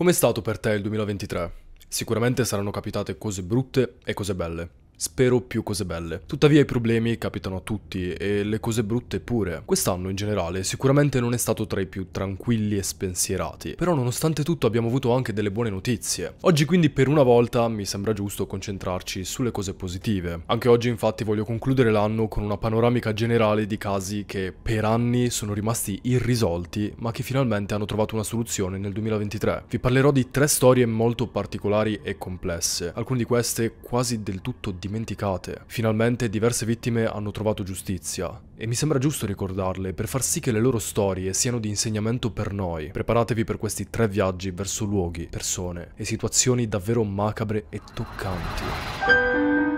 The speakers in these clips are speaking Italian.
Com'è stato per te il 2023? Sicuramente saranno capitate cose brutte e cose belle. Spero più cose belle. Tuttavia i problemi capitano a tutti e le cose brutte pure. Quest'anno in generale sicuramente non è stato tra i più tranquilli e spensierati, però nonostante tutto abbiamo avuto anche delle buone notizie. Oggi quindi per una volta mi sembra giusto concentrarci sulle cose positive. Anche oggi infatti voglio concludere l'anno con una panoramica generale di casi che per anni sono rimasti irrisolti ma che finalmente hanno trovato una soluzione nel 2023. Vi parlerò di tre storie molto particolari e complesse, alcune di queste quasi del tutto dimenticate dimenticate. Finalmente diverse vittime hanno trovato giustizia e mi sembra giusto ricordarle per far sì che le loro storie siano di insegnamento per noi. Preparatevi per questi tre viaggi verso luoghi, persone e situazioni davvero macabre e toccanti.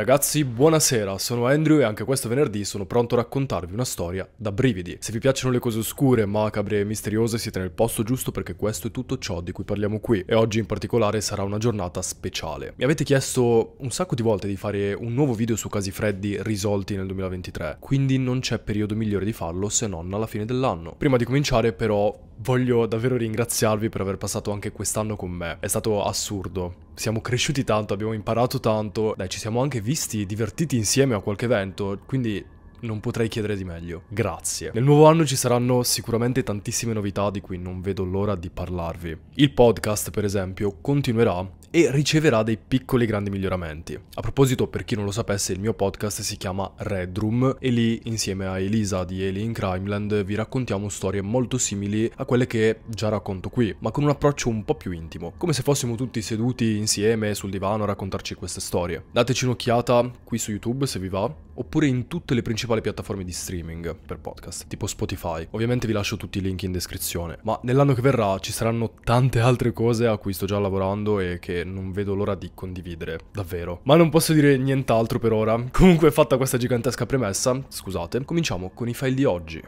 Ragazzi, buonasera, sono Andrew e anche questo venerdì sono pronto a raccontarvi una storia da brividi. Se vi piacciono le cose oscure, macabre e misteriose siete nel posto giusto perché questo è tutto ciò di cui parliamo qui e oggi in particolare sarà una giornata speciale. Mi avete chiesto un sacco di volte di fare un nuovo video su casi freddi risolti nel 2023, quindi non c'è periodo migliore di farlo se non alla fine dell'anno. Prima di cominciare però voglio davvero ringraziarvi per aver passato anche quest'anno con me, è stato assurdo siamo cresciuti tanto, abbiamo imparato tanto, dai ci siamo anche visti, divertiti insieme a qualche evento, quindi non potrei chiedere di meglio. Grazie. Nel nuovo anno ci saranno sicuramente tantissime novità di cui non vedo l'ora di parlarvi. Il podcast, per esempio, continuerà e riceverà dei piccoli grandi miglioramenti. A proposito, per chi non lo sapesse, il mio podcast si chiama Red Room e lì, insieme a Elisa di Alien Crimeland, vi raccontiamo storie molto simili a quelle che già racconto qui, ma con un approccio un po' più intimo, come se fossimo tutti seduti insieme sul divano a raccontarci queste storie. Dateci un'occhiata qui su YouTube se vi va, oppure in tutte le principali piattaforme di streaming per podcast, tipo Spotify. Ovviamente vi lascio tutti i link in descrizione, ma nell'anno che verrà ci saranno tante altre cose a cui sto già lavorando e che non vedo l'ora di condividere, davvero. Ma non posso dire nient'altro per ora. Comunque fatta questa gigantesca premessa, scusate, cominciamo con i file di oggi.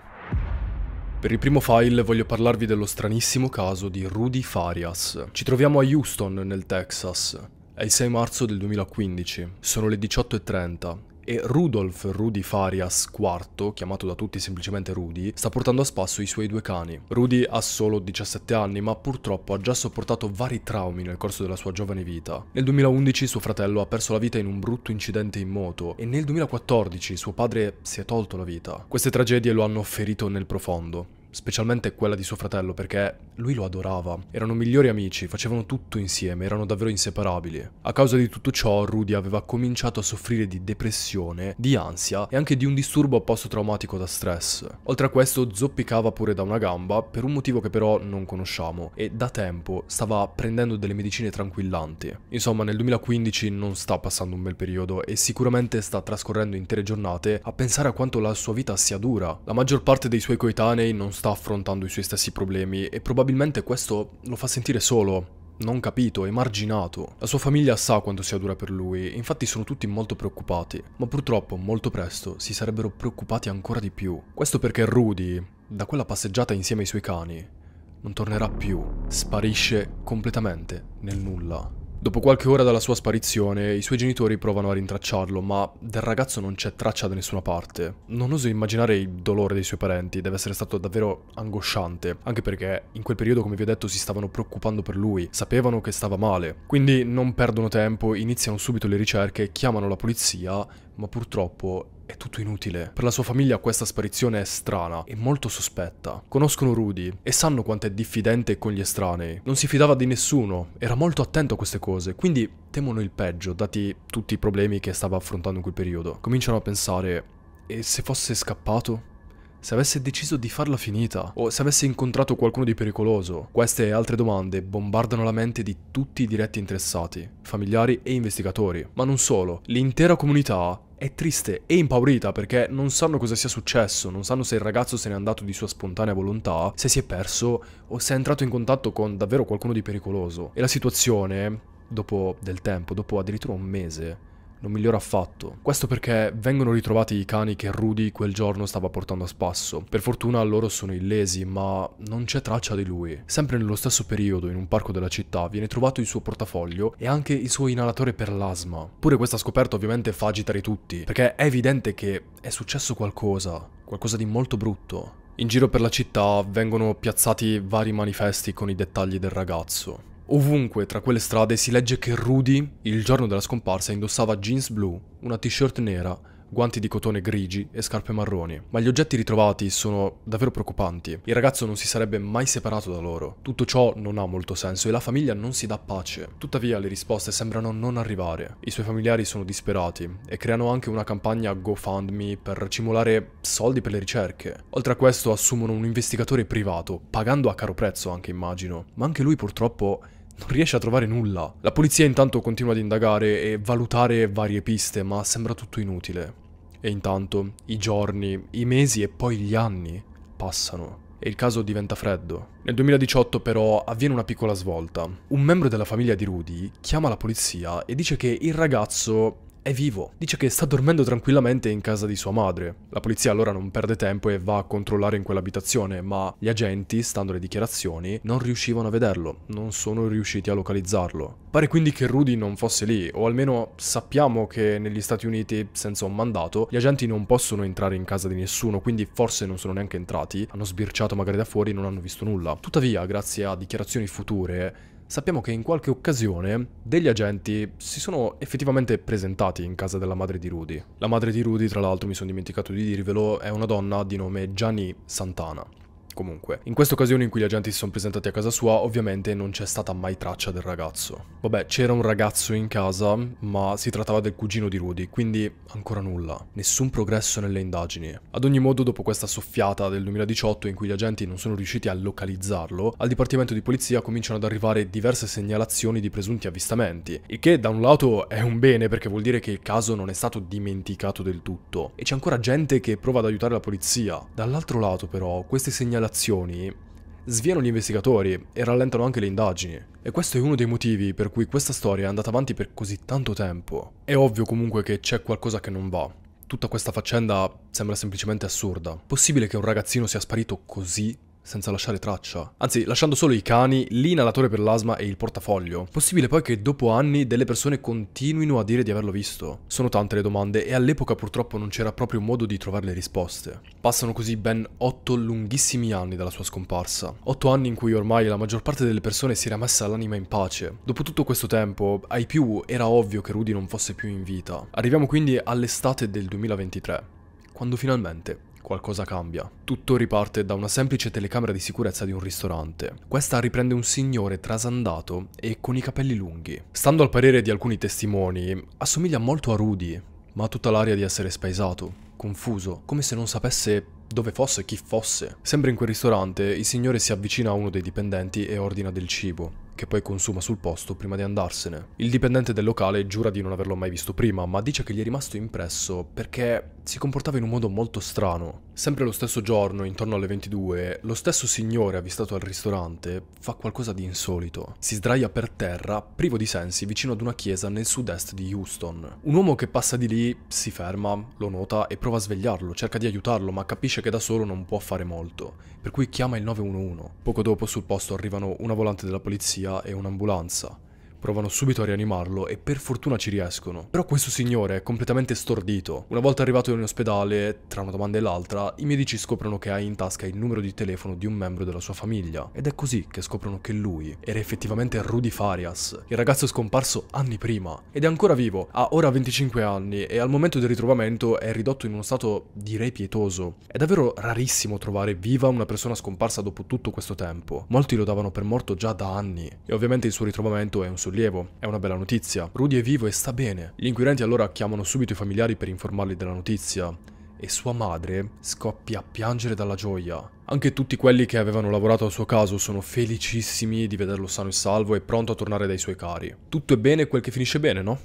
Per il primo file voglio parlarvi dello stranissimo caso di Rudy Farias. Ci troviamo a Houston, nel Texas. È il 6 marzo del 2015, sono le 18.30 e Rudolf Rudy Farias IV, chiamato da tutti semplicemente Rudy, sta portando a spasso i suoi due cani. Rudy ha solo 17 anni, ma purtroppo ha già sopportato vari traumi nel corso della sua giovane vita. Nel 2011 suo fratello ha perso la vita in un brutto incidente in moto e nel 2014 suo padre si è tolto la vita. Queste tragedie lo hanno ferito nel profondo specialmente quella di suo fratello, perché lui lo adorava. Erano migliori amici, facevano tutto insieme, erano davvero inseparabili. A causa di tutto ciò, Rudy aveva cominciato a soffrire di depressione, di ansia e anche di un disturbo post-traumatico da stress. Oltre a questo, zoppicava pure da una gamba, per un motivo che però non conosciamo, e da tempo stava prendendo delle medicine tranquillanti. Insomma, nel 2015 non sta passando un bel periodo e sicuramente sta trascorrendo intere giornate a pensare a quanto la sua vita sia dura. La maggior parte dei suoi coetanei non sta sta affrontando i suoi stessi problemi e probabilmente questo lo fa sentire solo, non capito, emarginato. La sua famiglia sa quanto sia dura per lui, infatti sono tutti molto preoccupati, ma purtroppo molto presto si sarebbero preoccupati ancora di più. Questo perché Rudy, da quella passeggiata insieme ai suoi cani, non tornerà più, sparisce completamente nel nulla. Dopo qualche ora dalla sua sparizione, i suoi genitori provano a rintracciarlo, ma del ragazzo non c'è traccia da nessuna parte. Non oso immaginare il dolore dei suoi parenti, deve essere stato davvero angosciante, anche perché in quel periodo, come vi ho detto, si stavano preoccupando per lui, sapevano che stava male. Quindi non perdono tempo, iniziano subito le ricerche, chiamano la polizia, ma purtroppo è tutto inutile. Per la sua famiglia questa sparizione è strana e molto sospetta. Conoscono Rudy e sanno quanto è diffidente con gli estranei. Non si fidava di nessuno, era molto attento a queste cose, quindi temono il peggio, dati tutti i problemi che stava affrontando in quel periodo. Cominciano a pensare, e se fosse scappato? se avesse deciso di farla finita o se avesse incontrato qualcuno di pericoloso. Queste e altre domande bombardano la mente di tutti i diretti interessati, familiari e investigatori, ma non solo, l'intera comunità è triste e impaurita perché non sanno cosa sia successo, non sanno se il ragazzo se n'è andato di sua spontanea volontà, se si è perso o se è entrato in contatto con davvero qualcuno di pericoloso. E la situazione, dopo del tempo, dopo addirittura un mese, non migliora affatto. Questo perché vengono ritrovati i cani che Rudy quel giorno stava portando a spasso. Per fortuna loro sono illesi, ma non c'è traccia di lui. Sempre nello stesso periodo, in un parco della città, viene trovato il suo portafoglio e anche il suo inalatore per l'asma. Pure questa scoperta ovviamente fa agitare tutti, perché è evidente che è successo qualcosa, qualcosa di molto brutto. In giro per la città vengono piazzati vari manifesti con i dettagli del ragazzo. Ovunque tra quelle strade si legge che Rudy, il giorno della scomparsa, indossava jeans blu, una t-shirt nera guanti di cotone grigi e scarpe marroni. Ma gli oggetti ritrovati sono davvero preoccupanti. Il ragazzo non si sarebbe mai separato da loro. Tutto ciò non ha molto senso e la famiglia non si dà pace. Tuttavia le risposte sembrano non arrivare. I suoi familiari sono disperati e creano anche una campagna GoFundMe per simulare soldi per le ricerche. Oltre a questo assumono un investigatore privato, pagando a caro prezzo anche immagino. Ma anche lui purtroppo non riesce a trovare nulla. La polizia intanto continua ad indagare e valutare varie piste, ma sembra tutto inutile. E intanto i giorni, i mesi e poi gli anni passano e il caso diventa freddo. Nel 2018 però avviene una piccola svolta. Un membro della famiglia di Rudy chiama la polizia e dice che il ragazzo è vivo. Dice che sta dormendo tranquillamente in casa di sua madre. La polizia allora non perde tempo e va a controllare in quell'abitazione, ma gli agenti, stando alle dichiarazioni, non riuscivano a vederlo, non sono riusciti a localizzarlo. Pare quindi che Rudy non fosse lì, o almeno sappiamo che negli Stati Uniti, senza un mandato, gli agenti non possono entrare in casa di nessuno, quindi forse non sono neanche entrati, hanno sbirciato magari da fuori e non hanno visto nulla. Tuttavia, grazie a dichiarazioni future, sappiamo che in qualche occasione degli agenti si sono effettivamente presentati in casa della madre di Rudy. La madre di Rudy, tra l'altro mi sono dimenticato di dirvelo, è una donna di nome Gianni Santana. Comunque, in questa occasione in cui gli agenti si sono presentati a casa sua, ovviamente non c'è stata mai traccia del ragazzo. Vabbè, c'era un ragazzo in casa, ma si trattava del cugino di Rudy, quindi ancora nulla. Nessun progresso nelle indagini. Ad ogni modo, dopo questa soffiata del 2018 in cui gli agenti non sono riusciti a localizzarlo, al dipartimento di polizia cominciano ad arrivare diverse segnalazioni di presunti avvistamenti, il che da un lato è un bene perché vuol dire che il caso non è stato dimenticato del tutto, e c'è ancora gente che prova ad aiutare la polizia. Dall'altro lato però, queste segnalazioni relazioni sviano gli investigatori e rallentano anche le indagini. E questo è uno dei motivi per cui questa storia è andata avanti per così tanto tempo. È ovvio comunque che c'è qualcosa che non va. Tutta questa faccenda sembra semplicemente assurda. Possibile che un ragazzino sia sparito così senza lasciare traccia. Anzi, lasciando solo i cani, l'inalatore per l'asma e il portafoglio. Possibile poi che dopo anni delle persone continuino a dire di averlo visto? Sono tante le domande e all'epoca purtroppo non c'era proprio modo di trovare le risposte. Passano così ben otto lunghissimi anni dalla sua scomparsa. Otto anni in cui ormai la maggior parte delle persone si era messa l'anima in pace. Dopo tutto questo tempo, ai più era ovvio che Rudy non fosse più in vita. Arriviamo quindi all'estate del 2023, quando finalmente qualcosa cambia. Tutto riparte da una semplice telecamera di sicurezza di un ristorante. Questa riprende un signore trasandato e con i capelli lunghi. Stando al parere di alcuni testimoni, assomiglia molto a Rudy, ma ha tutta l'aria di essere spaesato, confuso, come se non sapesse dove fosse, e chi fosse. Sempre in quel ristorante, il signore si avvicina a uno dei dipendenti e ordina del cibo, che poi consuma sul posto prima di andarsene. Il dipendente del locale giura di non averlo mai visto prima, ma dice che gli è rimasto impresso perché si comportava in un modo molto strano. Sempre lo stesso giorno, intorno alle 22, lo stesso signore avvistato al ristorante fa qualcosa di insolito. Si sdraia per terra, privo di sensi, vicino ad una chiesa nel sud-est di Houston. Un uomo che passa di lì si ferma, lo nota e prova a svegliarlo, cerca di aiutarlo, ma capisce che da solo non può fare molto, per cui chiama il 911. Poco dopo sul posto arrivano una volante della polizia e un'ambulanza. Provano subito a rianimarlo e per fortuna ci riescono. Però questo signore è completamente stordito. Una volta arrivato in ospedale, tra una domanda e l'altra, i medici scoprono che ha in tasca il numero di telefono di un membro della sua famiglia. Ed è così che scoprono che lui era effettivamente Rudy Farias, il ragazzo scomparso anni prima. Ed è ancora vivo, ha ora 25 anni e al momento del ritrovamento è ridotto in uno stato direi pietoso. È davvero rarissimo trovare viva una persona scomparsa dopo tutto questo tempo. Molti lo davano per morto già da anni e ovviamente il suo ritrovamento è un solo sollievo. È una bella notizia. Rudy è vivo e sta bene. Gli inquirenti allora chiamano subito i familiari per informarli della notizia e sua madre scoppia a piangere dalla gioia. Anche tutti quelli che avevano lavorato al suo caso sono felicissimi di vederlo sano e salvo e pronto a tornare dai suoi cari. Tutto è bene quel che finisce bene, no?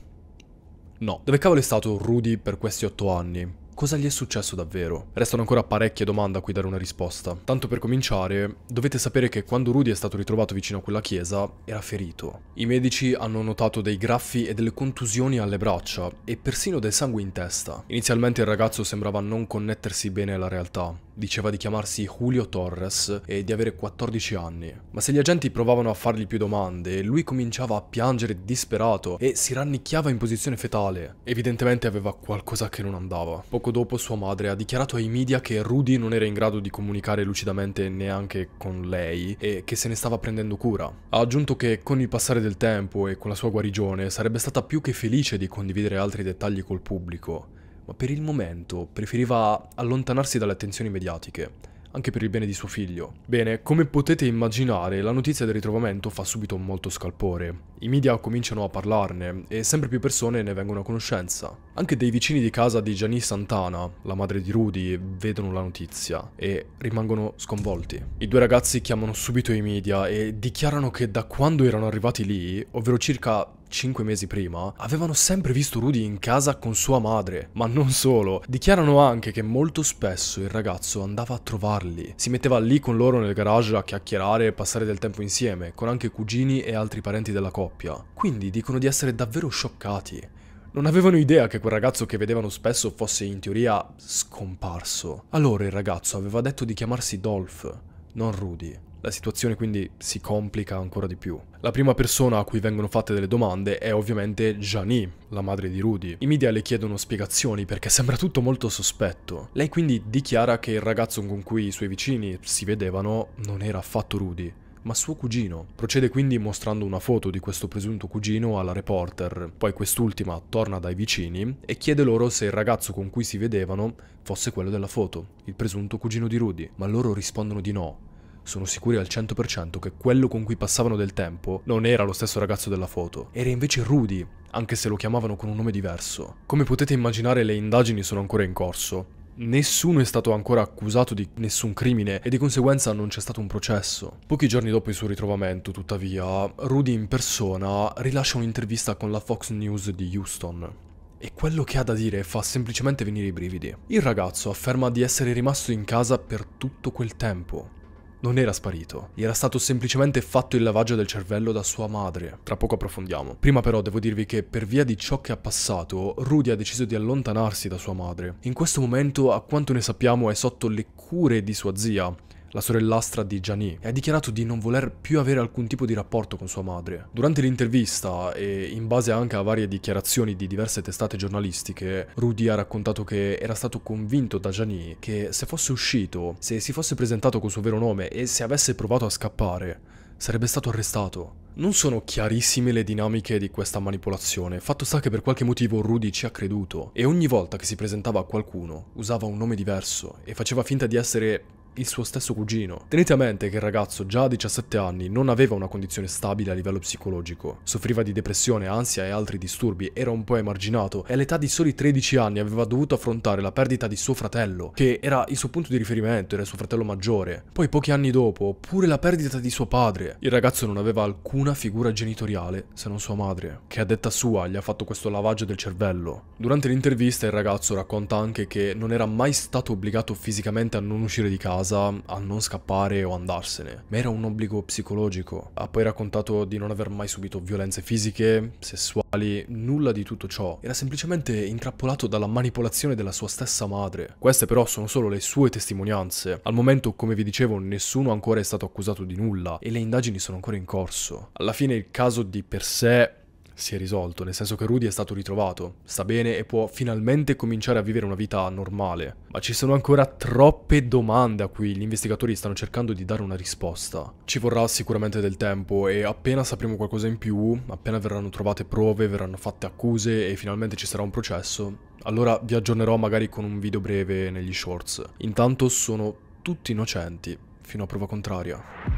No. Dove cavolo è stato Rudy per questi otto anni? cosa gli è successo davvero? Restano ancora parecchie domande a cui dare una risposta. Tanto per cominciare, dovete sapere che quando Rudy è stato ritrovato vicino a quella chiesa, era ferito. I medici hanno notato dei graffi e delle contusioni alle braccia e persino del sangue in testa. Inizialmente il ragazzo sembrava non connettersi bene alla realtà, Diceva di chiamarsi Julio Torres e di avere 14 anni. Ma se gli agenti provavano a fargli più domande, lui cominciava a piangere disperato e si rannicchiava in posizione fetale. Evidentemente aveva qualcosa che non andava. Poco dopo sua madre ha dichiarato ai media che Rudy non era in grado di comunicare lucidamente neanche con lei e che se ne stava prendendo cura. Ha aggiunto che con il passare del tempo e con la sua guarigione sarebbe stata più che felice di condividere altri dettagli col pubblico, ma per il momento preferiva allontanarsi dalle attenzioni mediatiche, anche per il bene di suo figlio. Bene, come potete immaginare, la notizia del ritrovamento fa subito molto scalpore. I media cominciano a parlarne e sempre più persone ne vengono a conoscenza. Anche dei vicini di casa di Gianni Santana, la madre di Rudy, vedono la notizia e rimangono sconvolti. I due ragazzi chiamano subito i media e dichiarano che da quando erano arrivati lì, ovvero circa 5 mesi prima, avevano sempre visto Rudy in casa con sua madre, ma non solo. Dichiarano anche che molto spesso il ragazzo andava a trovarli, si metteva lì con loro nel garage a chiacchierare e passare del tempo insieme, con anche cugini e altri parenti della coppia. Quindi dicono di essere davvero scioccati. Non avevano idea che quel ragazzo che vedevano spesso fosse in teoria scomparso. Allora il ragazzo aveva detto di chiamarsi Dolph, non Rudy. La situazione quindi si complica ancora di più. La prima persona a cui vengono fatte delle domande è ovviamente Janie, la madre di Rudy. I media le chiedono spiegazioni perché sembra tutto molto sospetto. Lei quindi dichiara che il ragazzo con cui i suoi vicini si vedevano non era affatto Rudy, ma suo cugino. Procede quindi mostrando una foto di questo presunto cugino alla reporter, poi quest'ultima torna dai vicini e chiede loro se il ragazzo con cui si vedevano fosse quello della foto, il presunto cugino di Rudy, ma loro rispondono di no, sono sicuri al 100% che quello con cui passavano del tempo non era lo stesso ragazzo della foto, era invece Rudy, anche se lo chiamavano con un nome diverso. Come potete immaginare le indagini sono ancora in corso. Nessuno è stato ancora accusato di nessun crimine e di conseguenza non c'è stato un processo. Pochi giorni dopo il suo ritrovamento, tuttavia, Rudy in persona rilascia un'intervista con la Fox News di Houston. E quello che ha da dire fa semplicemente venire i brividi. Il ragazzo afferma di essere rimasto in casa per tutto quel tempo, non era sparito, gli era stato semplicemente fatto il lavaggio del cervello da sua madre. Tra poco approfondiamo. Prima però devo dirvi che per via di ciò che ha passato, Rudy ha deciso di allontanarsi da sua madre. In questo momento, a quanto ne sappiamo, è sotto le cure di sua zia, la sorellastra di Gianni, e ha dichiarato di non voler più avere alcun tipo di rapporto con sua madre. Durante l'intervista, e in base anche a varie dichiarazioni di diverse testate giornalistiche, Rudy ha raccontato che era stato convinto da Gianni che se fosse uscito, se si fosse presentato col suo vero nome e se avesse provato a scappare, sarebbe stato arrestato. Non sono chiarissime le dinamiche di questa manipolazione, fatto sta che per qualche motivo Rudy ci ha creduto e ogni volta che si presentava a qualcuno usava un nome diverso e faceva finta di essere il suo stesso cugino. Tenete a mente che il ragazzo già a 17 anni non aveva una condizione stabile a livello psicologico, soffriva di depressione, ansia e altri disturbi, era un po' emarginato e all'età di soli 13 anni aveva dovuto affrontare la perdita di suo fratello, che era il suo punto di riferimento, era il suo fratello maggiore. Poi pochi anni dopo, pure la perdita di suo padre. Il ragazzo non aveva alcuna figura genitoriale se non sua madre, che a detta sua gli ha fatto questo lavaggio del cervello. Durante l'intervista il ragazzo racconta anche che non era mai stato obbligato fisicamente a non uscire di casa, casa a non scappare o andarsene, ma era un obbligo psicologico. Ha poi raccontato di non aver mai subito violenze fisiche, sessuali, nulla di tutto ciò. Era semplicemente intrappolato dalla manipolazione della sua stessa madre. Queste però sono solo le sue testimonianze. Al momento, come vi dicevo, nessuno ancora è stato accusato di nulla e le indagini sono ancora in corso. Alla fine il caso di per sé si è risolto, nel senso che Rudy è stato ritrovato, sta bene e può finalmente cominciare a vivere una vita normale. Ma ci sono ancora troppe domande a cui gli investigatori stanno cercando di dare una risposta. Ci vorrà sicuramente del tempo e appena sapremo qualcosa in più, appena verranno trovate prove, verranno fatte accuse e finalmente ci sarà un processo, allora vi aggiornerò magari con un video breve negli shorts. Intanto sono tutti innocenti, fino a prova contraria.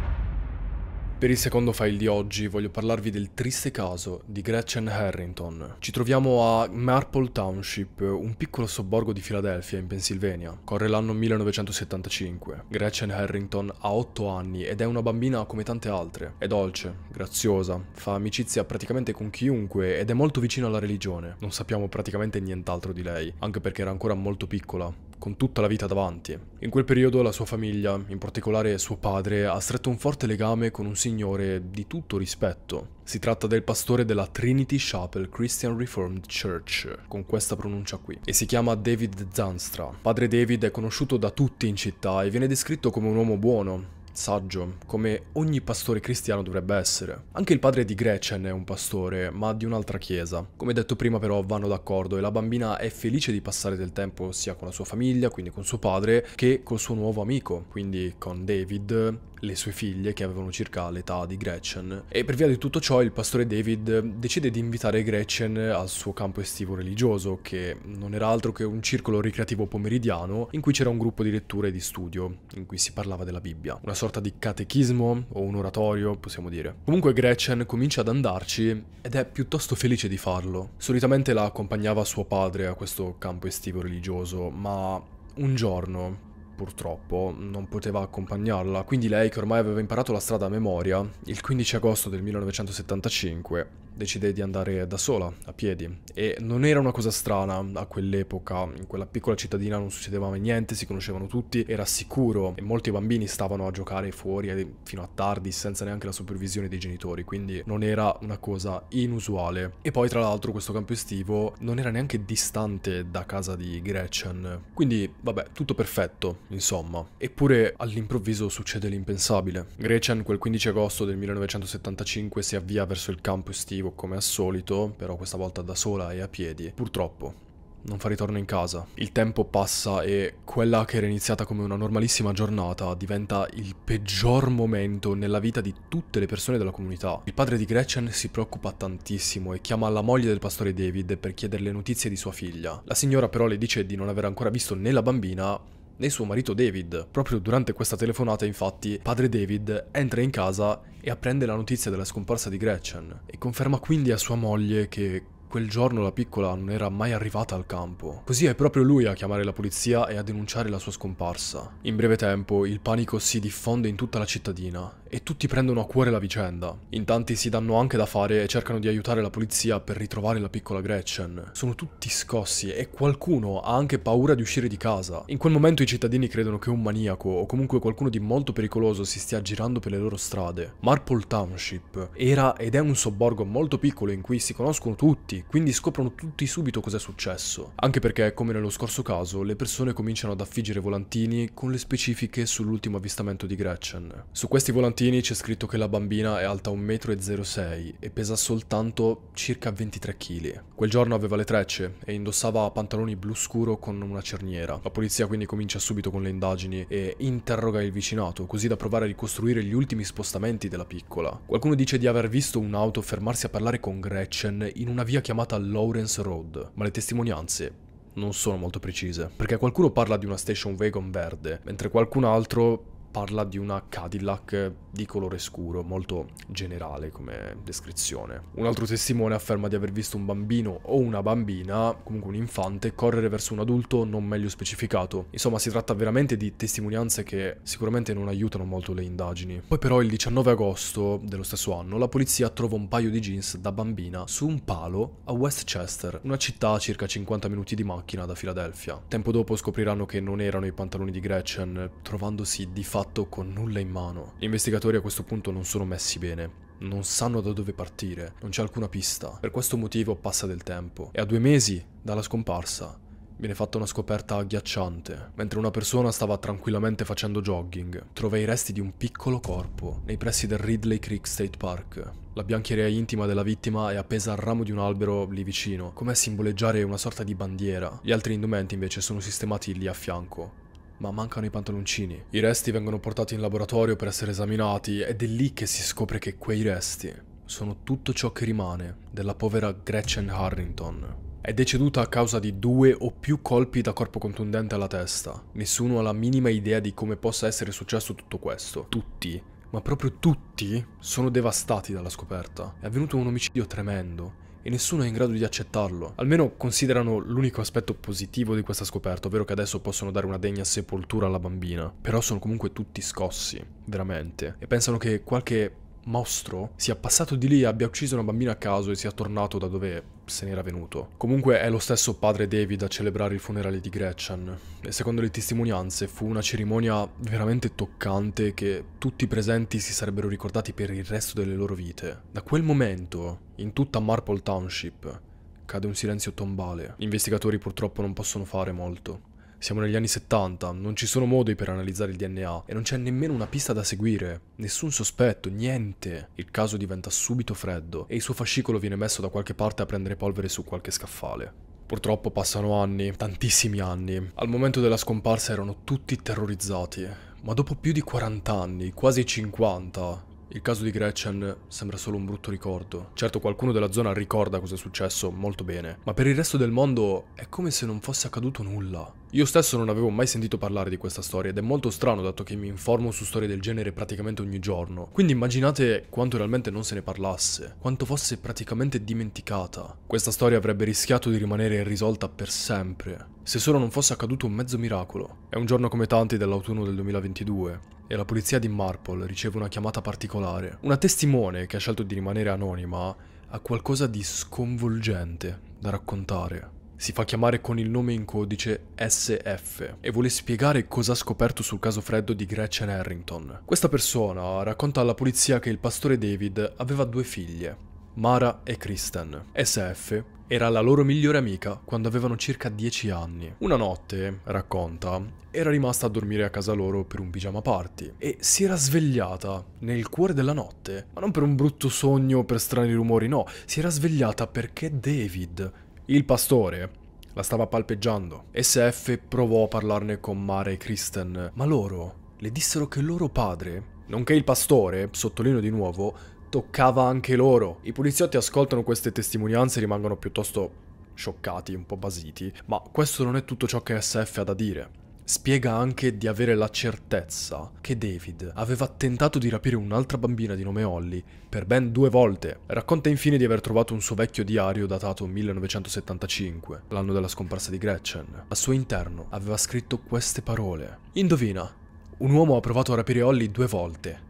Per il secondo file di oggi voglio parlarvi del triste caso di Gretchen Harrington. Ci troviamo a Marple Township, un piccolo sobborgo di Filadelfia in Pennsylvania. Corre l'anno 1975. Gretchen Harrington ha 8 anni ed è una bambina come tante altre. È dolce, graziosa, fa amicizia praticamente con chiunque ed è molto vicina alla religione. Non sappiamo praticamente nient'altro di lei, anche perché era ancora molto piccola con tutta la vita davanti. In quel periodo la sua famiglia, in particolare suo padre, ha stretto un forte legame con un signore di tutto rispetto. Si tratta del pastore della Trinity Chapel Christian Reformed Church, con questa pronuncia qui, e si chiama David Zanstra. Padre David è conosciuto da tutti in città e viene descritto come un uomo buono, saggio, come ogni pastore cristiano dovrebbe essere. Anche il padre di Gretchen è un pastore, ma di un'altra chiesa. Come detto prima però vanno d'accordo e la bambina è felice di passare del tempo sia con la sua famiglia, quindi con suo padre, che col suo nuovo amico, quindi con David, le sue figlie che avevano circa l'età di Gretchen e per via di tutto ciò il pastore David decide di invitare Gretchen al suo campo estivo religioso che non era altro che un circolo ricreativo pomeridiano in cui c'era un gruppo di lettura e di studio in cui si parlava della Bibbia, una sorta di catechismo o un oratorio possiamo dire. Comunque Gretchen comincia ad andarci ed è piuttosto felice di farlo. Solitamente la accompagnava suo padre a questo campo estivo religioso ma un giorno purtroppo, non poteva accompagnarla, quindi lei, che ormai aveva imparato la strada a memoria, il 15 agosto del 1975 decide di andare da sola a piedi e non era una cosa strana a quell'epoca, in quella piccola cittadina non succedeva mai niente, si conoscevano tutti, era sicuro e molti bambini stavano a giocare fuori eh, fino a tardi senza neanche la supervisione dei genitori, quindi non era una cosa inusuale. E poi tra l'altro questo campo estivo non era neanche distante da casa di Gretchen, quindi vabbè, tutto perfetto, insomma. Eppure all'improvviso succede l'impensabile. Gretchen quel 15 agosto del 1975 si avvia verso il campo estivo proseguo come al solito, però questa volta da sola e a piedi. Purtroppo, non fa ritorno in casa. Il tempo passa e quella che era iniziata come una normalissima giornata diventa il peggior momento nella vita di tutte le persone della comunità. Il padre di Gretchen si preoccupa tantissimo e chiama la moglie del pastore David per chiederle notizie di sua figlia. La signora però le dice di non aver ancora visto né la bambina né suo marito David. Proprio durante questa telefonata infatti padre David entra in casa e apprende la notizia della scomparsa di Gretchen e conferma quindi a sua moglie che Quel giorno la piccola non era mai arrivata al campo, così è proprio lui a chiamare la polizia e a denunciare la sua scomparsa. In breve tempo il panico si diffonde in tutta la cittadina e tutti prendono a cuore la vicenda. In tanti si danno anche da fare e cercano di aiutare la polizia per ritrovare la piccola Gretchen. Sono tutti scossi e qualcuno ha anche paura di uscire di casa. In quel momento i cittadini credono che un maniaco o comunque qualcuno di molto pericoloso si stia girando per le loro strade. Marple Township era ed è un sobborgo molto piccolo in cui si conoscono tutti quindi scoprono tutti subito cos'è successo, anche perché, come nello scorso caso, le persone cominciano ad affiggere volantini con le specifiche sull'ultimo avvistamento di Gretchen. Su questi volantini c'è scritto che la bambina è alta 1,06 m e pesa soltanto circa 23 kg. Quel giorno aveva le trecce e indossava pantaloni blu scuro con una cerniera. La polizia quindi comincia subito con le indagini e interroga il vicinato, così da provare a ricostruire gli ultimi spostamenti della piccola. Qualcuno dice di aver visto un'auto fermarsi a parlare con Gretchen in una via chiamata chiamata Lawrence Road, ma le testimonianze non sono molto precise, perché qualcuno parla di una station wagon verde, mentre qualcun altro parla di una Cadillac di colore scuro, molto generale come descrizione. Un altro testimone afferma di aver visto un bambino o una bambina, comunque un infante, correre verso un adulto non meglio specificato. Insomma, si tratta veramente di testimonianze che sicuramente non aiutano molto le indagini. Poi però il 19 agosto dello stesso anno la polizia trova un paio di jeans da bambina su un palo a Westchester, una città a circa 50 minuti di macchina da Filadelfia. Tempo dopo scopriranno che non erano i pantaloni di Gretchen, trovandosi di fatto fatto con nulla in mano. Gli investigatori a questo punto non sono messi bene. Non sanno da dove partire, non c'è alcuna pista. Per questo motivo passa del tempo. E a due mesi dalla scomparsa viene fatta una scoperta agghiacciante. Mentre una persona stava tranquillamente facendo jogging, trova i resti di un piccolo corpo nei pressi del Ridley Creek State Park. La biancheria intima della vittima è appesa al ramo di un albero lì vicino, come a simboleggiare una sorta di bandiera. Gli altri indumenti invece sono sistemati lì a fianco, ma mancano i pantaloncini. I resti vengono portati in laboratorio per essere esaminati ed è lì che si scopre che quei resti sono tutto ciò che rimane della povera Gretchen Harrington. È deceduta a causa di due o più colpi da corpo contundente alla testa. Nessuno ha la minima idea di come possa essere successo tutto questo. Tutti, ma proprio tutti, sono devastati dalla scoperta. È avvenuto un omicidio tremendo e nessuno è in grado di accettarlo. Almeno considerano l'unico aspetto positivo di questa scoperta, ovvero che adesso possono dare una degna sepoltura alla bambina. Però sono comunque tutti scossi, veramente, e pensano che qualche mostro sia passato di lì, e abbia ucciso una bambina a caso e sia tornato da dove se n'era venuto. Comunque è lo stesso padre David a celebrare il funerale di Gretchen e secondo le testimonianze fu una cerimonia veramente toccante che tutti i presenti si sarebbero ricordati per il resto delle loro vite. Da quel momento, in tutta Marple Township, cade un silenzio tombale. Gli investigatori purtroppo non possono fare molto. Siamo negli anni 70, non ci sono modi per analizzare il DNA e non c'è nemmeno una pista da seguire, nessun sospetto, niente. Il caso diventa subito freddo e il suo fascicolo viene messo da qualche parte a prendere polvere su qualche scaffale. Purtroppo passano anni, tantissimi anni. Al momento della scomparsa erano tutti terrorizzati, ma dopo più di 40 anni, quasi 50, il caso di Gretchen sembra solo un brutto ricordo. Certo qualcuno della zona ricorda cosa è successo molto bene, ma per il resto del mondo è come se non fosse accaduto nulla. Io stesso non avevo mai sentito parlare di questa storia ed è molto strano dato che mi informo su storie del genere praticamente ogni giorno, quindi immaginate quanto realmente non se ne parlasse, quanto fosse praticamente dimenticata. Questa storia avrebbe rischiato di rimanere irrisolta per sempre, se solo non fosse accaduto un mezzo miracolo. È un giorno come tanti dell'autunno del 2022 e la polizia di Marple riceve una chiamata particolare. Una testimone che ha scelto di rimanere anonima ha qualcosa di sconvolgente da raccontare si fa chiamare con il nome in codice SF e vuole spiegare cosa ha scoperto sul caso freddo di Gretchen Harrington. Questa persona racconta alla polizia che il pastore David aveva due figlie, Mara e Kristen. SF era la loro migliore amica quando avevano circa 10 anni. Una notte, racconta, era rimasta a dormire a casa loro per un pigiama party e si era svegliata nel cuore della notte, ma non per un brutto sogno o per strani rumori, no, si era svegliata perché David il pastore la stava palpeggiando. SF provò a parlarne con Mare e Kristen, ma loro le dissero che il loro padre, nonché il pastore, sottolineo di nuovo, toccava anche loro. I poliziotti ascoltano queste testimonianze e rimangono piuttosto scioccati, un po' basiti, ma questo non è tutto ciò che SF ha da dire. Spiega anche di avere la certezza che David aveva tentato di rapire un'altra bambina di nome Holly per ben due volte. Racconta infine di aver trovato un suo vecchio diario datato 1975, l'anno della scomparsa di Gretchen. Al suo interno aveva scritto queste parole. Indovina, un uomo ha provato a rapire Holly due volte.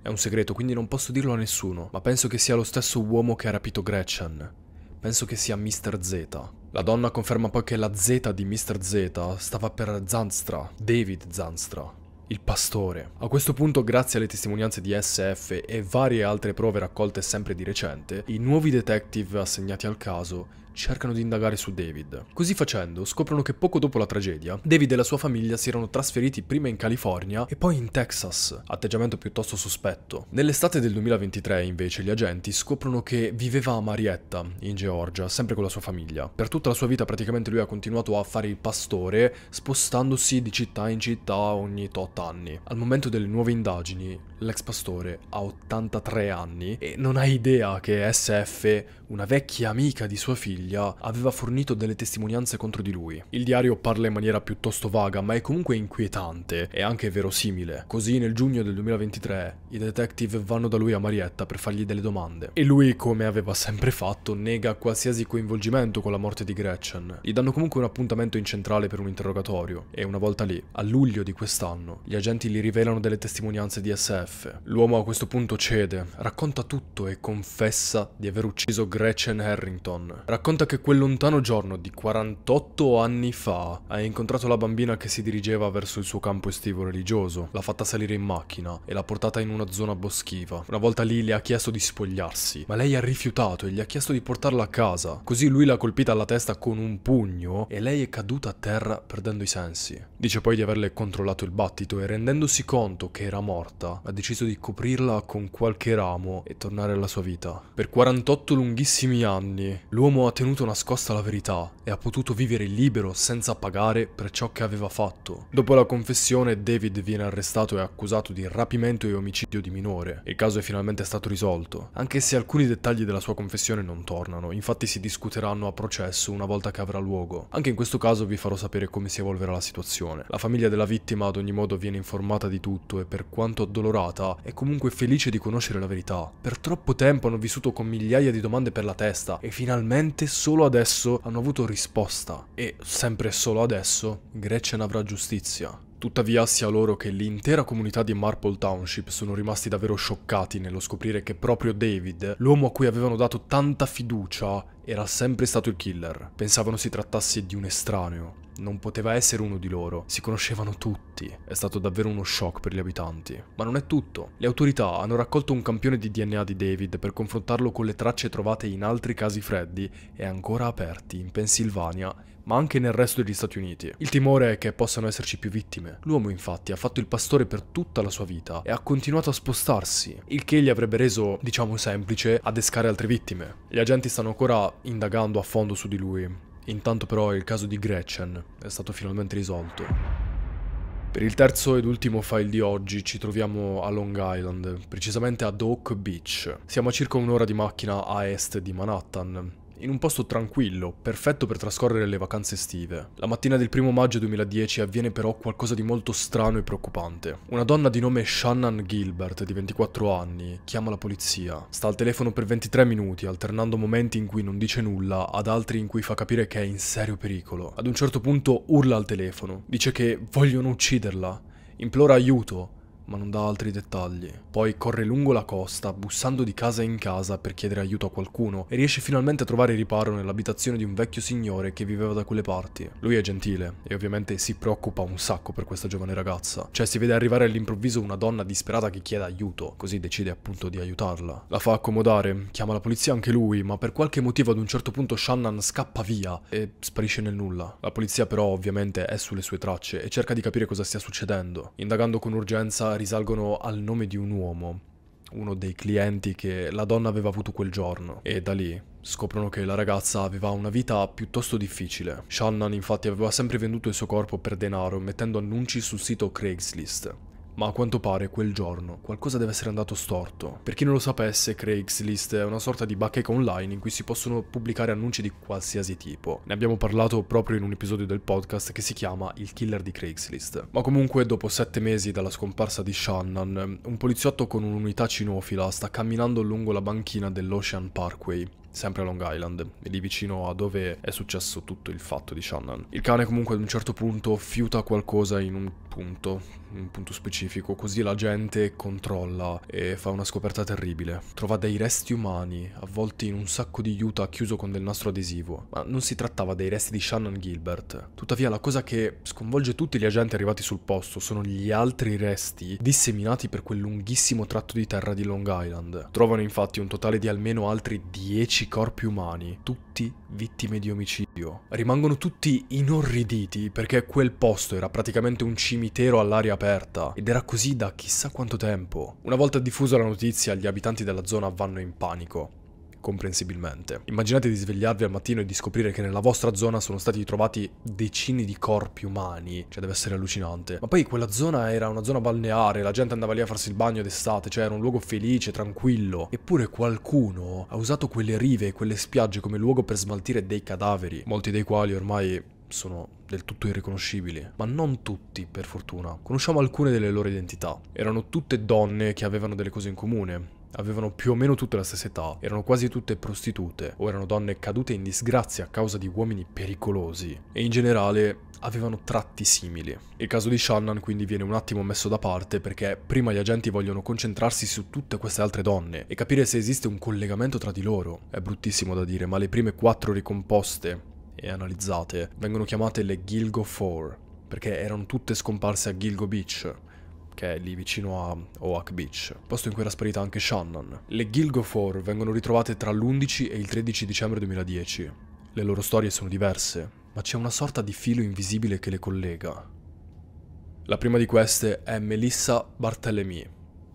È un segreto, quindi non posso dirlo a nessuno, ma penso che sia lo stesso uomo che ha rapito Gretchen. Penso che sia Mr. Z. La donna conferma poi che la Z di Mr. Z stava per Zanstra, David Zanstra, il pastore. A questo punto, grazie alle testimonianze di SF e varie altre prove raccolte sempre di recente, i nuovi detective assegnati al caso cercano di indagare su David. Così facendo, scoprono che poco dopo la tragedia, David e la sua famiglia si erano trasferiti prima in California e poi in Texas, atteggiamento piuttosto sospetto. Nell'estate del 2023, invece, gli agenti scoprono che viveva a Marietta, in Georgia, sempre con la sua famiglia. Per tutta la sua vita praticamente lui ha continuato a fare il pastore, spostandosi di città in città ogni tot anni. Al momento delle nuove indagini, l'ex pastore ha 83 anni e non ha idea che SF una vecchia amica di sua figlia, aveva fornito delle testimonianze contro di lui. Il diario parla in maniera piuttosto vaga, ma è comunque inquietante e anche verosimile. Così nel giugno del 2023 i detective vanno da lui a Marietta per fargli delle domande. E lui, come aveva sempre fatto, nega qualsiasi coinvolgimento con la morte di Gretchen. Gli danno comunque un appuntamento in centrale per un interrogatorio e una volta lì, a luglio di quest'anno, gli agenti gli rivelano delle testimonianze di SF. L'uomo a questo punto cede, racconta tutto e confessa di aver ucciso Gretchen Gretchen Harrington. Racconta che quel lontano giorno di 48 anni fa ha incontrato la bambina che si dirigeva verso il suo campo estivo religioso, l'ha fatta salire in macchina e l'ha portata in una zona boschiva. Una volta lì le ha chiesto di spogliarsi, ma lei ha rifiutato e gli ha chiesto di portarla a casa. Così lui l'ha colpita alla testa con un pugno e lei è caduta a terra perdendo i sensi. Dice poi di averle controllato il battito e rendendosi conto che era morta, ha deciso di coprirla con qualche ramo e tornare alla sua vita. Per 48 lunghissimi tantissimi anni l'uomo ha tenuto nascosta la verità e ha potuto vivere libero senza pagare per ciò che aveva fatto. Dopo la confessione David viene arrestato e accusato di rapimento e omicidio di minore. Il caso è finalmente stato risolto, anche se alcuni dettagli della sua confessione non tornano, infatti si discuteranno a processo una volta che avrà luogo. Anche in questo caso vi farò sapere come si evolverà la situazione. La famiglia della vittima ad ogni modo viene informata di tutto e per quanto addolorata è comunque felice di conoscere la verità. Per troppo tempo hanno vissuto con migliaia di domande per la testa e finalmente solo adesso hanno avuto risposta e sempre solo adesso Gretchen avrà giustizia. Tuttavia sia loro che l'intera comunità di Marple Township sono rimasti davvero scioccati nello scoprire che proprio David, l'uomo a cui avevano dato tanta fiducia, era sempre stato il killer. Pensavano si trattasse di un estraneo, non poteva essere uno di loro, si conoscevano tutti. È stato davvero uno shock per gli abitanti. Ma non è tutto. Le autorità hanno raccolto un campione di DNA di David per confrontarlo con le tracce trovate in altri casi freddi e ancora aperti in Pennsylvania ma anche nel resto degli Stati Uniti. Il timore è che possano esserci più vittime. L'uomo infatti ha fatto il pastore per tutta la sua vita e ha continuato a spostarsi, il che gli avrebbe reso, diciamo semplice, adescare altre vittime. Gli agenti stanno ancora indagando a fondo su di lui Intanto però il caso di Gretchen è stato finalmente risolto. Per il terzo ed ultimo file di oggi ci troviamo a Long Island, precisamente a Doak Beach. Siamo a circa un'ora di macchina a est di Manhattan, in un posto tranquillo, perfetto per trascorrere le vacanze estive. La mattina del primo maggio 2010 avviene però qualcosa di molto strano e preoccupante. Una donna di nome Shannon Gilbert, di 24 anni, chiama la polizia. Sta al telefono per 23 minuti, alternando momenti in cui non dice nulla ad altri in cui fa capire che è in serio pericolo. Ad un certo punto urla al telefono, dice che vogliono ucciderla, implora aiuto ma non dà altri dettagli. Poi corre lungo la costa, bussando di casa in casa per chiedere aiuto a qualcuno e riesce finalmente a trovare riparo nell'abitazione di un vecchio signore che viveva da quelle parti. Lui è gentile e ovviamente si preoccupa un sacco per questa giovane ragazza, cioè si vede arrivare all'improvviso una donna disperata che chiede aiuto, così decide appunto di aiutarla. La fa accomodare, chiama la polizia anche lui, ma per qualche motivo ad un certo punto Shannon scappa via e sparisce nel nulla. La polizia però ovviamente è sulle sue tracce e cerca di capire cosa stia succedendo. Indagando con urgenza risalgono al nome di un uomo, uno dei clienti che la donna aveva avuto quel giorno, e da lì scoprono che la ragazza aveva una vita piuttosto difficile. Shannon infatti aveva sempre venduto il suo corpo per denaro mettendo annunci sul sito Craigslist. Ma a quanto pare quel giorno qualcosa deve essere andato storto. Per chi non lo sapesse, Craigslist è una sorta di bacheca online in cui si possono pubblicare annunci di qualsiasi tipo. Ne abbiamo parlato proprio in un episodio del podcast che si chiama Il killer di Craigslist. Ma comunque dopo sette mesi dalla scomparsa di Shannon, un poliziotto con un'unità cinofila sta camminando lungo la banchina dell'Ocean Parkway sempre a Long Island, e lì vicino a dove è successo tutto il fatto di Shannon. Il cane comunque ad un certo punto fiuta qualcosa in un punto, un punto specifico, così la gente controlla e fa una scoperta terribile. Trova dei resti umani, avvolti in un sacco di juta chiuso con del nastro adesivo, ma non si trattava dei resti di Shannon Gilbert. Tuttavia la cosa che sconvolge tutti gli agenti arrivati sul posto sono gli altri resti disseminati per quel lunghissimo tratto di terra di Long Island. Trovano infatti un totale di almeno altri 10 corpi umani, tutti tutti vittime di omicidio. Rimangono tutti inorriditi perché quel posto era praticamente un cimitero all'aria aperta ed era così da chissà quanto tempo. Una volta diffusa la notizia, gli abitanti della zona vanno in panico comprensibilmente. Immaginate di svegliarvi al mattino e di scoprire che nella vostra zona sono stati trovati decine di corpi umani, cioè deve essere allucinante. Ma poi quella zona era una zona balneare, la gente andava lì a farsi il bagno d'estate, cioè era un luogo felice, tranquillo. Eppure qualcuno ha usato quelle rive e quelle spiagge come luogo per smaltire dei cadaveri, molti dei quali ormai sono del tutto irriconoscibili, ma non tutti per fortuna. Conosciamo alcune delle loro identità. Erano tutte donne che avevano delle cose in comune, Avevano più o meno tutta la stessa età, erano quasi tutte prostitute o erano donne cadute in disgrazia a causa di uomini pericolosi e in generale avevano tratti simili. Il caso di Shannon quindi viene un attimo messo da parte perché prima gli agenti vogliono concentrarsi su tutte queste altre donne e capire se esiste un collegamento tra di loro. È bruttissimo da dire, ma le prime quattro ricomposte e analizzate vengono chiamate le Gilgo Four perché erano tutte scomparse a Gilgo Beach che è lì vicino a Oak Beach, posto in cui era sparita anche Shannon. Le Gilgofor vengono ritrovate tra l'11 e il 13 dicembre 2010. Le loro storie sono diverse, ma c'è una sorta di filo invisibile che le collega. La prima di queste è Melissa Barthélemy,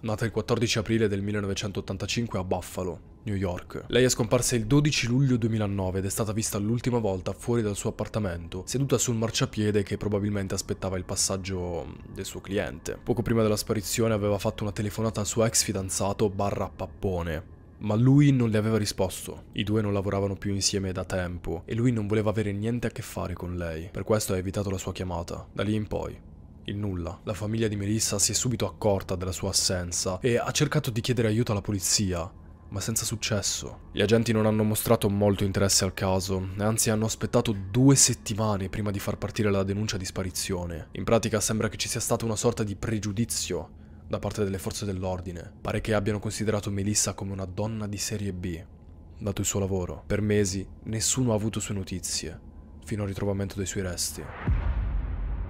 nata il 14 aprile del 1985 a Buffalo, New York. Lei è scomparsa il 12 luglio 2009 ed è stata vista l'ultima volta fuori dal suo appartamento, seduta sul marciapiede che probabilmente aspettava il passaggio del suo cliente. Poco prima della sparizione aveva fatto una telefonata al suo ex fidanzato barra pappone, ma lui non le aveva risposto. I due non lavoravano più insieme da tempo e lui non voleva avere niente a che fare con lei. Per questo ha evitato la sua chiamata. Da lì in poi, il nulla. La famiglia di Melissa si è subito accorta della sua assenza e ha cercato di chiedere aiuto alla polizia, ma senza successo. Gli agenti non hanno mostrato molto interesse al caso, anzi hanno aspettato due settimane prima di far partire la denuncia di sparizione. In pratica sembra che ci sia stata una sorta di pregiudizio da parte delle forze dell'ordine. Pare che abbiano considerato Melissa come una donna di serie B, dato il suo lavoro. Per mesi nessuno ha avuto sue notizie, fino al ritrovamento dei suoi resti.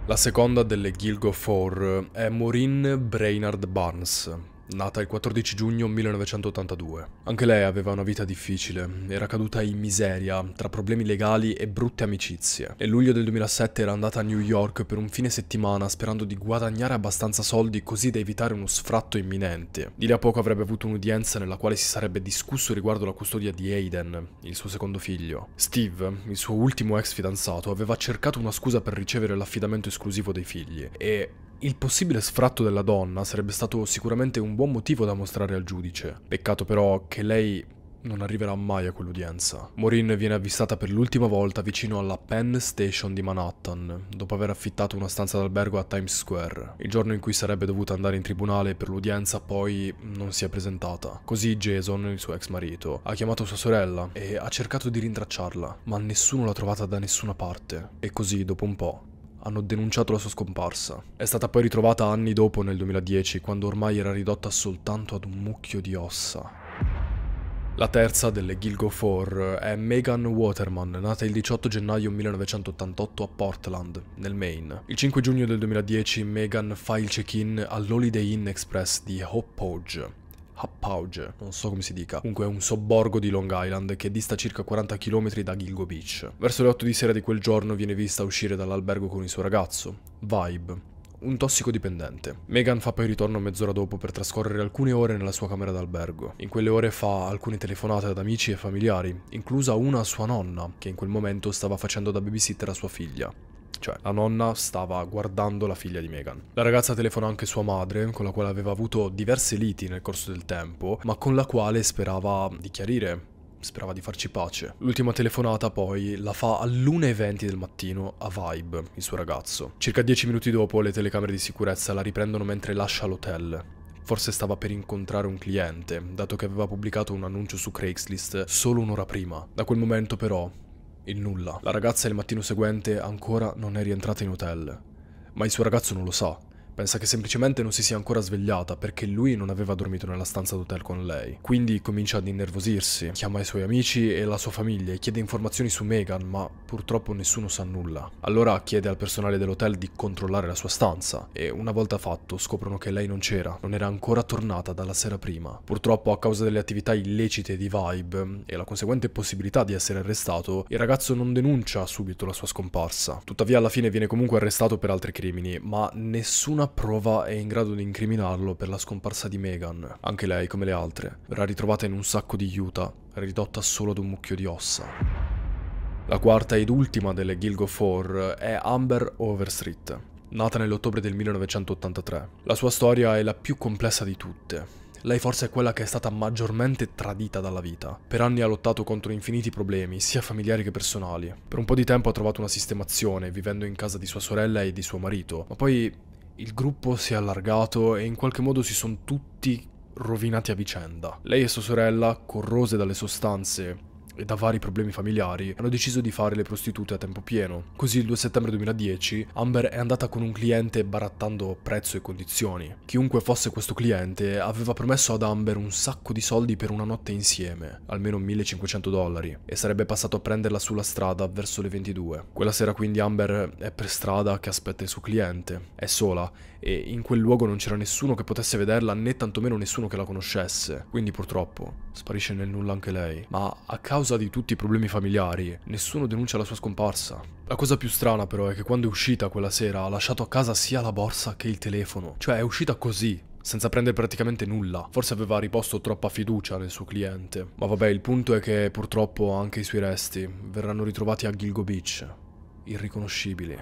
La seconda delle Gilgo 4 è Maureen Brainard Barnes, nata il 14 giugno 1982. Anche lei aveva una vita difficile, era caduta in miseria, tra problemi legali e brutte amicizie. Nel luglio del 2007 era andata a New York per un fine settimana sperando di guadagnare abbastanza soldi così da evitare uno sfratto imminente. Di lì a poco avrebbe avuto un'udienza nella quale si sarebbe discusso riguardo la custodia di Aiden, il suo secondo figlio. Steve, il suo ultimo ex fidanzato, aveva cercato una scusa per ricevere l'affidamento esclusivo dei figli e il possibile sfratto della donna sarebbe stato sicuramente un buon motivo da mostrare al giudice. Peccato però che lei non arriverà mai a quell'udienza. Maureen viene avvistata per l'ultima volta vicino alla Penn Station di Manhattan, dopo aver affittato una stanza d'albergo a Times Square. Il giorno in cui sarebbe dovuta andare in tribunale per l'udienza poi non si è presentata. Così Jason, il suo ex marito, ha chiamato sua sorella e ha cercato di rintracciarla, ma nessuno l'ha trovata da nessuna parte. E così, dopo un po', hanno denunciato la sua scomparsa. È stata poi ritrovata anni dopo nel 2010, quando ormai era ridotta soltanto ad un mucchio di ossa. La terza delle Gilgo Four è Megan Waterman, nata il 18 gennaio 1988 a Portland, nel Maine. Il 5 giugno del 2010 Megan fa il check-in all'Holiday Inn Express di Hope Hodge. Appauge, non so come si dica, comunque è un sobborgo di Long Island che dista circa 40 km da Gilgo Beach. Verso le 8 di sera di quel giorno viene vista uscire dall'albergo con il suo ragazzo, Vibe, un tossicodipendente. Megan fa poi ritorno mezz'ora dopo per trascorrere alcune ore nella sua camera d'albergo. In quelle ore fa alcune telefonate ad amici e familiari, inclusa una a sua nonna, che in quel momento stava facendo da babysitter a sua figlia cioè la nonna stava guardando la figlia di Meghan. La ragazza telefona anche sua madre, con la quale aveva avuto diverse liti nel corso del tempo, ma con la quale sperava di chiarire sperava di farci pace. L'ultima telefonata poi la fa all'1.20 del mattino a Vibe, il suo ragazzo. Circa 10 minuti dopo le telecamere di sicurezza la riprendono mentre lascia l'hotel. Forse stava per incontrare un cliente, dato che aveva pubblicato un annuncio su Craigslist solo un'ora prima. Da quel momento però il nulla. La ragazza il mattino seguente ancora non è rientrata in hotel, ma il suo ragazzo non lo sa Pensa che semplicemente non si sia ancora svegliata perché lui non aveva dormito nella stanza d'hotel con lei. Quindi comincia ad innervosirsi, chiama i suoi amici e la sua famiglia e chiede informazioni su Megan, ma purtroppo nessuno sa nulla. Allora chiede al personale dell'hotel di controllare la sua stanza e una volta fatto scoprono che lei non c'era, non era ancora tornata dalla sera prima. Purtroppo a causa delle attività illecite di Vibe e la conseguente possibilità di essere arrestato, il ragazzo non denuncia subito la sua scomparsa. Tuttavia alla fine viene comunque arrestato per altri crimini, ma nessuna Nessuna prova è in grado di incriminarlo per la scomparsa di Megan, anche lei come le altre, verrà ritrovata in un sacco di Utah, ridotta solo ad un mucchio di ossa. La quarta ed ultima delle Gilgo 4 è Amber Overstreet, nata nell'ottobre del 1983. La sua storia è la più complessa di tutte. Lei forse è quella che è stata maggiormente tradita dalla vita. Per anni ha lottato contro infiniti problemi, sia familiari che personali. Per un po' di tempo ha trovato una sistemazione, vivendo in casa di sua sorella e di suo marito, ma poi il gruppo si è allargato e in qualche modo si sono tutti rovinati a vicenda. Lei e sua sorella, corrose dalle sostanze e da vari problemi familiari, hanno deciso di fare le prostitute a tempo pieno. Così il 2 settembre 2010 Amber è andata con un cliente barattando prezzo e condizioni. Chiunque fosse questo cliente aveva promesso ad Amber un sacco di soldi per una notte insieme, almeno 1500 dollari, e sarebbe passato a prenderla sulla strada verso le 22. Quella sera quindi Amber è per strada che aspetta il suo cliente, è sola e in quel luogo non c'era nessuno che potesse vederla né tantomeno nessuno che la conoscesse. Quindi purtroppo sparisce nel nulla anche lei. Ma a causa di tutti i problemi familiari, nessuno denuncia la sua scomparsa. La cosa più strana però è che quando è uscita quella sera ha lasciato a casa sia la borsa che il telefono. Cioè è uscita così, senza prendere praticamente nulla. Forse aveva riposto troppa fiducia nel suo cliente. Ma vabbè, il punto è che purtroppo anche i suoi resti verranno ritrovati a Gilgo Beach, irriconoscibili.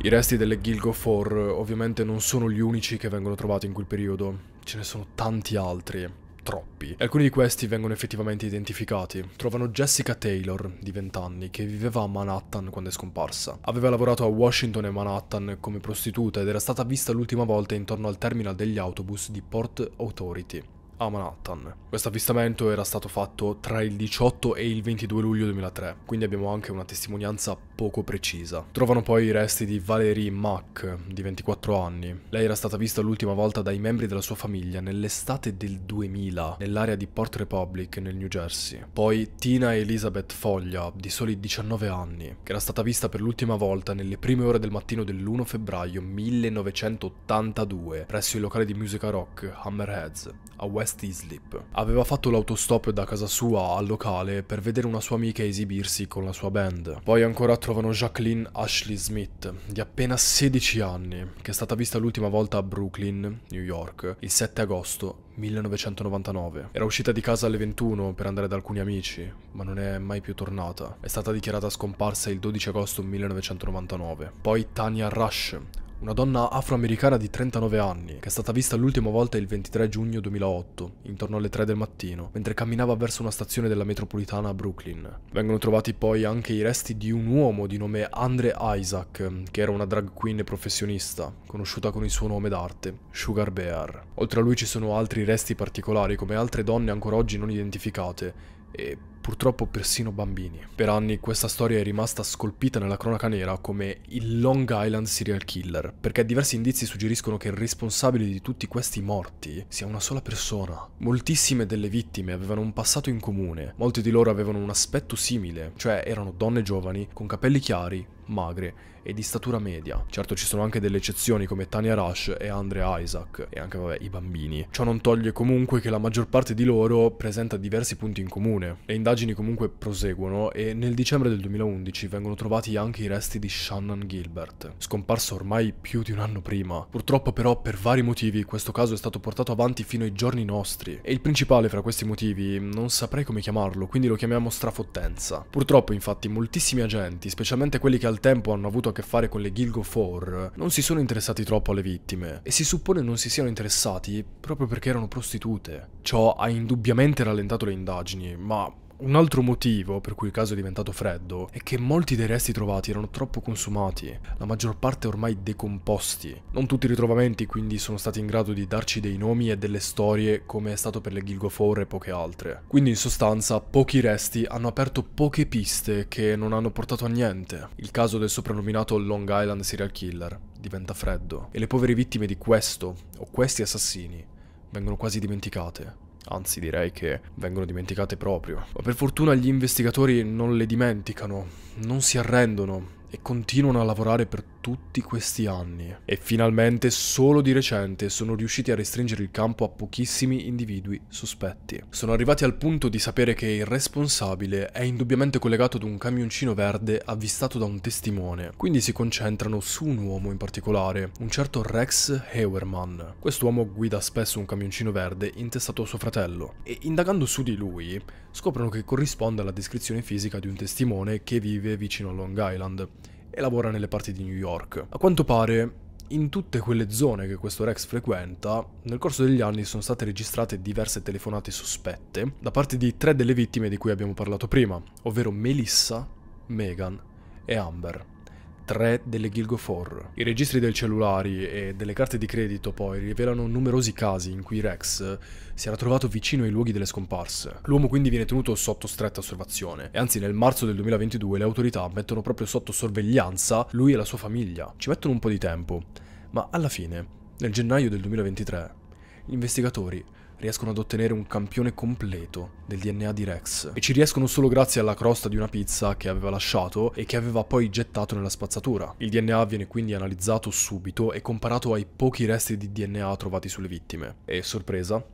I resti delle Gilgo Gilgofor ovviamente non sono gli unici che vengono trovati in quel periodo, ce ne sono tanti altri, troppi. Alcuni di questi vengono effettivamente identificati. Trovano Jessica Taylor, di 20 anni, che viveva a Manhattan quando è scomparsa. Aveva lavorato a Washington e Manhattan come prostituta ed era stata vista l'ultima volta intorno al terminal degli autobus di Port Authority a Manhattan. Questo avvistamento era stato fatto tra il 18 e il 22 luglio 2003, quindi abbiamo anche una testimonianza poco precisa. Trovano poi i resti di Valerie Mack, di 24 anni. Lei era stata vista l'ultima volta dai membri della sua famiglia nell'estate del 2000, nell'area di Port Republic, nel New Jersey. Poi Tina Elizabeth Foglia, di soli 19 anni, che era stata vista per l'ultima volta nelle prime ore del mattino dell'1 febbraio 1982, presso il locale di musica rock Hammerheads, a West West Islip. Aveva fatto l'autostop da casa sua al locale per vedere una sua amica esibirsi con la sua band. Poi ancora trovano Jacqueline Ashley Smith, di appena 16 anni, che è stata vista l'ultima volta a Brooklyn, New York, il 7 agosto 1999. Era uscita di casa alle 21 per andare da alcuni amici, ma non è mai più tornata. È stata dichiarata scomparsa il 12 agosto 1999. Poi Tania Rush, una donna afroamericana di 39 anni, che è stata vista l'ultima volta il 23 giugno 2008, intorno alle 3 del mattino, mentre camminava verso una stazione della metropolitana a Brooklyn. Vengono trovati poi anche i resti di un uomo di nome Andre Isaac, che era una drag queen professionista, conosciuta con il suo nome d'arte, Sugar Bear. Oltre a lui ci sono altri resti particolari, come altre donne ancora oggi non identificate, e purtroppo persino bambini. Per anni questa storia è rimasta scolpita nella cronaca nera come il Long Island Serial Killer, perché diversi indizi suggeriscono che il responsabile di tutti questi morti sia una sola persona. Moltissime delle vittime avevano un passato in comune, molti di loro avevano un aspetto simile, cioè erano donne giovani, con capelli chiari, magre e di statura media. Certo ci sono anche delle eccezioni come Tania Rush e Andrea Isaac e anche vabbè i bambini. Ciò non toglie comunque che la maggior parte di loro presenta diversi punti in comune. Le indagini comunque proseguono e nel dicembre del 2011 vengono trovati anche i resti di Shannon Gilbert, scomparso ormai più di un anno prima. Purtroppo però per vari motivi questo caso è stato portato avanti fino ai giorni nostri e il principale fra questi motivi non saprei come chiamarlo, quindi lo chiamiamo strafottenza. Purtroppo infatti moltissimi agenti, specialmente quelli che al il tempo hanno avuto a che fare con le Gilgo 4 non si sono interessati troppo alle vittime e si suppone non si siano interessati proprio perché erano prostitute. Ciò ha indubbiamente rallentato le indagini, ma un altro motivo per cui il caso è diventato freddo è che molti dei resti trovati erano troppo consumati, la maggior parte ormai decomposti. Non tutti i ritrovamenti quindi sono stati in grado di darci dei nomi e delle storie come è stato per le Gilgofor e poche altre. Quindi in sostanza pochi resti hanno aperto poche piste che non hanno portato a niente. Il caso del soprannominato Long Island Serial Killer diventa freddo e le povere vittime di questo o questi assassini vengono quasi dimenticate anzi direi che vengono dimenticate proprio. Ma per fortuna gli investigatori non le dimenticano, non si arrendono e continuano a lavorare per tutti questi anni. E finalmente solo di recente sono riusciti a restringere il campo a pochissimi individui sospetti. Sono arrivati al punto di sapere che il responsabile è indubbiamente collegato ad un camioncino verde avvistato da un testimone, quindi si concentrano su un uomo in particolare, un certo Rex Hewerman. Quest'uomo guida spesso un camioncino verde intestato a suo fratello e indagando su di lui scoprono che corrisponde alla descrizione fisica di un testimone che vive vicino a Long Island e lavora nelle parti di New York. A quanto pare, in tutte quelle zone che questo Rex frequenta, nel corso degli anni sono state registrate diverse telefonate sospette da parte di tre delle vittime di cui abbiamo parlato prima, ovvero Melissa, Megan e Amber. 3 delle Gilgofor. I registri dei cellulari e delle carte di credito poi rivelano numerosi casi in cui Rex si era trovato vicino ai luoghi delle scomparse. L'uomo quindi viene tenuto sotto stretta osservazione e anzi nel marzo del 2022 le autorità mettono proprio sotto sorveglianza lui e la sua famiglia. Ci mettono un po' di tempo, ma alla fine, nel gennaio del 2023, gli investigatori riescono ad ottenere un campione completo del DNA di Rex e ci riescono solo grazie alla crosta di una pizza che aveva lasciato e che aveva poi gettato nella spazzatura. Il DNA viene quindi analizzato subito e comparato ai pochi resti di DNA trovati sulle vittime. E sorpresa,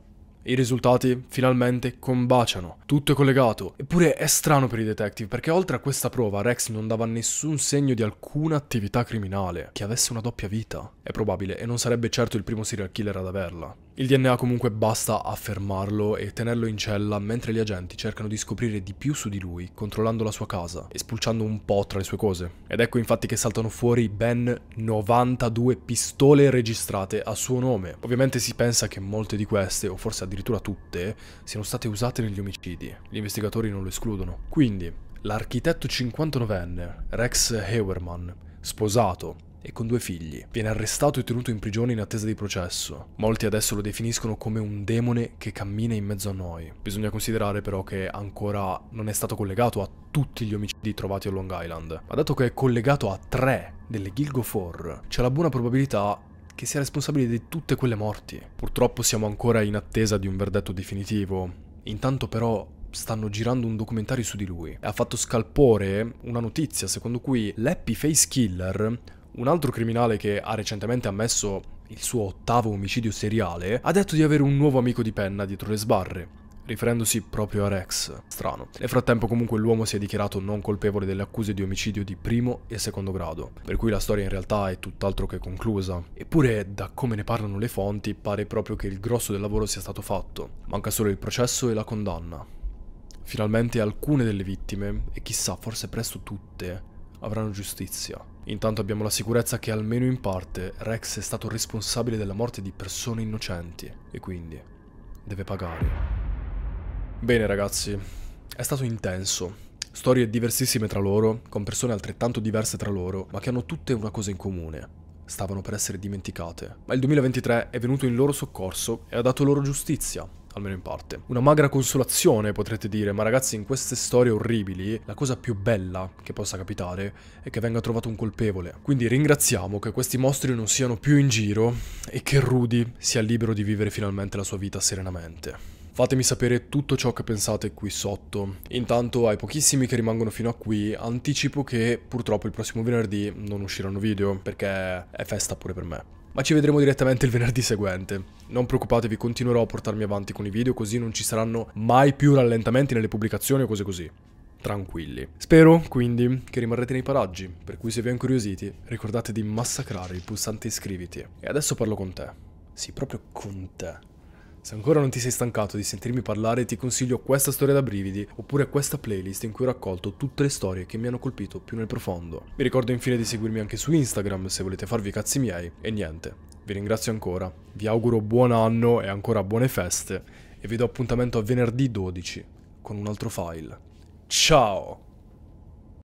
i risultati finalmente combaciano, tutto è collegato. Eppure è strano per i detective perché oltre a questa prova Rex non dava nessun segno di alcuna attività criminale, che avesse una doppia vita. È probabile e non sarebbe certo il primo serial killer ad averla. Il DNA comunque basta a fermarlo e tenerlo in cella mentre gli agenti cercano di scoprire di più su di lui, controllando la sua casa e spulciando un po' tra le sue cose. Ed ecco infatti che saltano fuori ben 92 pistole registrate a suo nome. Ovviamente si pensa che molte di queste, o forse addirittura tutte, siano state usate negli omicidi. Gli investigatori non lo escludono. Quindi, l'architetto 59enne, Rex Hewerman, sposato, e con due figli. Viene arrestato e tenuto in prigione in attesa di processo. Molti adesso lo definiscono come un demone che cammina in mezzo a noi. Bisogna considerare però che ancora non è stato collegato a tutti gli omicidi trovati a Long Island. Ma dato che è collegato a tre delle Gilgo 4, c'è la buona probabilità che sia responsabile di tutte quelle morti. Purtroppo siamo ancora in attesa di un verdetto definitivo. Intanto però stanno girando un documentario su di lui e ha fatto scalpore una notizia secondo cui l'Happy Face Killer un altro criminale che ha recentemente ammesso il suo ottavo omicidio seriale ha detto di avere un nuovo amico di penna dietro le sbarre, riferendosi proprio a Rex. Strano. Nel frattempo comunque l'uomo si è dichiarato non colpevole delle accuse di omicidio di primo e secondo grado, per cui la storia in realtà è tutt'altro che conclusa. Eppure, da come ne parlano le fonti, pare proprio che il grosso del lavoro sia stato fatto. Manca solo il processo e la condanna. Finalmente alcune delle vittime, e chissà forse presto tutte, avranno giustizia. Intanto abbiamo la sicurezza che almeno in parte Rex è stato responsabile della morte di persone innocenti e quindi deve pagare. Bene ragazzi, è stato intenso. Storie diversissime tra loro, con persone altrettanto diverse tra loro, ma che hanno tutte una cosa in comune. Stavano per essere dimenticate. Ma il 2023 è venuto in loro soccorso e ha dato loro giustizia, almeno in parte. Una magra consolazione potrete dire, ma ragazzi in queste storie orribili la cosa più bella che possa capitare è che venga trovato un colpevole. Quindi ringraziamo che questi mostri non siano più in giro e che Rudy sia libero di vivere finalmente la sua vita serenamente. Fatemi sapere tutto ciò che pensate qui sotto. Intanto ai pochissimi che rimangono fino a qui anticipo che purtroppo il prossimo venerdì non usciranno video perché è festa pure per me ma ci vedremo direttamente il venerdì seguente. Non preoccupatevi, continuerò a portarmi avanti con i video così non ci saranno mai più rallentamenti nelle pubblicazioni o cose così. Tranquilli. Spero, quindi, che rimarrete nei paraggi, per cui se vi è incuriositi, ricordate di massacrare il pulsante iscriviti. E adesso parlo con te. Sì, proprio con te. Se ancora non ti sei stancato di sentirmi parlare, ti consiglio questa storia da brividi, oppure questa playlist in cui ho raccolto tutte le storie che mi hanno colpito più nel profondo. Vi ricordo infine di seguirmi anche su Instagram se volete farvi i cazzi miei, e niente, vi ringrazio ancora, vi auguro buon anno e ancora buone feste, e vi do appuntamento a venerdì 12 con un altro file. Ciao!